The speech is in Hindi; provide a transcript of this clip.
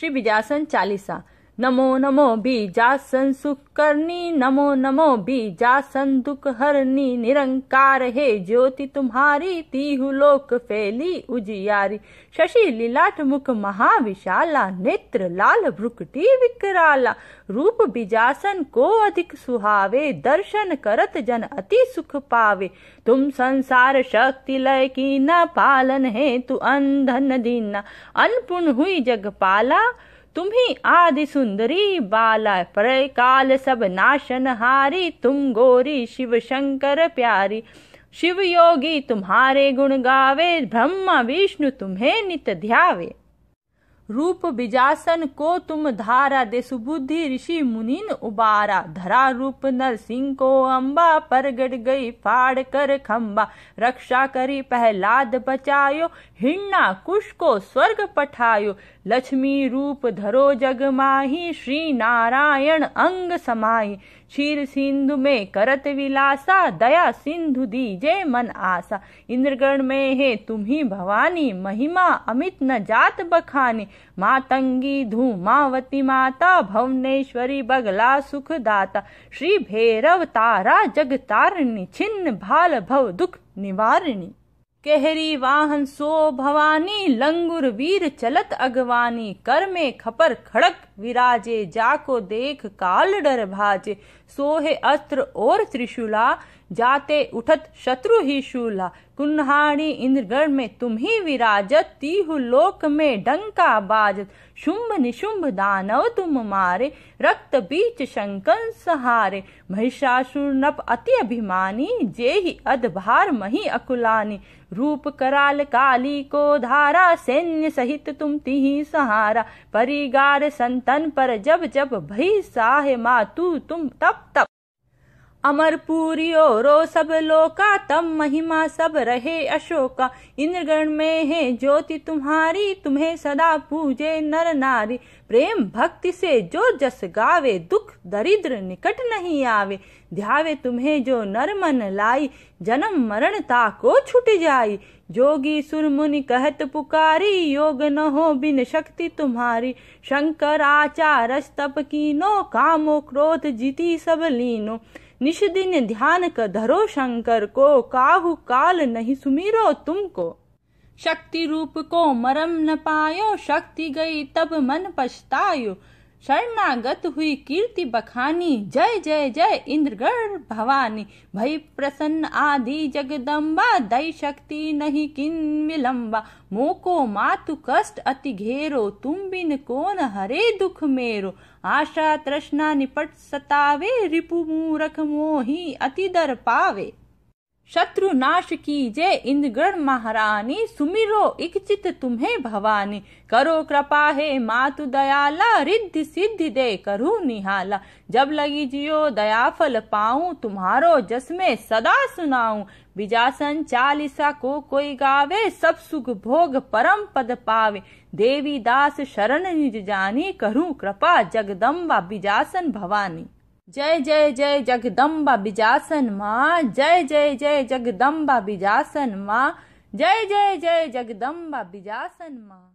श्री विजासन चालीसा नमो नमो बीजासन सुकर्णी नमो नमो बीजासन दुख हरणी निरंकार हे ज्योति तुम्हारी तीहु लोक फैली उजियारी शशि लीलाट मुख महाविशाला नेत्र लाल भ्रुकटी विकराला रूप बीजासन को अधिक सुहावे दर्शन करत जन अति सुख पावे तुम संसार शक्ति लय की न पालन है तु अंधन दीना अनपुन हुई जग पाला तुम ही आदि सुंदरी बाला प्रय काल सब नाशन हारी तुम गोरी शिव शंकर प्यारी शिव योगी तुम्हारे गुण गावे ब्रह्मा विष्णु तुम्हें नित ध्यावे रूप बिजासन को तुम धारा दे सुबुद्धि ऋषि मुनिन उबारा धरा रूप नरसिंह को अम्बा गड़ गई फाड़ कर खम्बा रक्षा करी पहलाद बचायो हिरणा कुश को स्वर्ग पठायो लक्ष्मी रूप धरो जग माही श्री नारायण अंग समाई क्षीर सिंधु में करत विलासा दया सिंधु दीजे मन आसा इंद्रगण में है तुम्ही भवानी महिमा अमित न जात बखानी मातंगी धूमावती माता भवनेश्वरी बगला सुखदाता श्री भैरव तारा जगतारिणी छिन्न भाल भव दुख निवारिणी केहरी वाहन सो भवानी लंगुर वीर चलत अगवानी कर में खपर खड़क विराजे जाको देख काल डर भाजे सोहे अस्त्र और त्रिशूला जाते उठत शत्रु ही शूला कुन्हाणी इंद्रगढ़ में तुम ही विराजत तीहु लोक में डंका बाजत शुंभ निशुंभ दानव तुम मारे रक्त बीच शंकन सहारे महिषासुर नप अति अभिमानी जे ही अदभार मही अकुलानी रूप कराल काली को धारा सैन्य सहित तुम तिही सहारा परिगार संत तन पर जब जब भई साह तू तुम तप तब अमर और सब लोका तम महिमा सब रहे अशोका इंद्रगण में है ज्योति तुम्हारी तुम्हें सदा पूजे नर नारी प्रेम भक्ति से जो जस गावे दुख दरिद्र निकट नहीं आवे ध्यावे तुम्हें जो नर मन लाई जन्म मरण ताको छुट जाई जोगी सुर मुनि कहत पुकारी योग न हो बिन शक्ति तुम्हारी शंकर आचारस तप कीनो कामो क्रोध जीती सब लीनो निषदिन ध्यान क धरो शंकर को काहु काल नहीं सुमिरो तुमको शक्ति रूप को मरम न पायो शक्ति गई तब मन पछतायो शरणागत हुई कीर्ति बखानी जय जय जय इंद्रगढ़ भवानी भई प्रसन्न आदि जगदम्बा दई शक्ति नहीं किन विलम्बा मोको मातु कष्ट अति घेरो तुम बिन कोन हरे दुख मेरो आशा तृष्णा निपट सतावे रिपु मूरख मोही अति दर पावे शत्रु नाश की जय इंद्रगण महारानी सुमिरो इकचित तुम्हें भवानी करो कृपा हे मातु दयाला रिद्धि सिद्धि दे करु निहाला जब लगी जियो दया फल पाऊ तुम्हारो जस में सदा सुनाऊ बिजासन चालीसा को कोई गावे सब सुख भोग परम पद पावे देवी दास शरण निज जानी करु कृपा जगदम्बा बिजासन भवानी जय जय जय जगदम्बा बिजासन माँ जय जय जय जगदम्बा बिजासन माँ जय जय जय जगदम्बा बिजासन माँ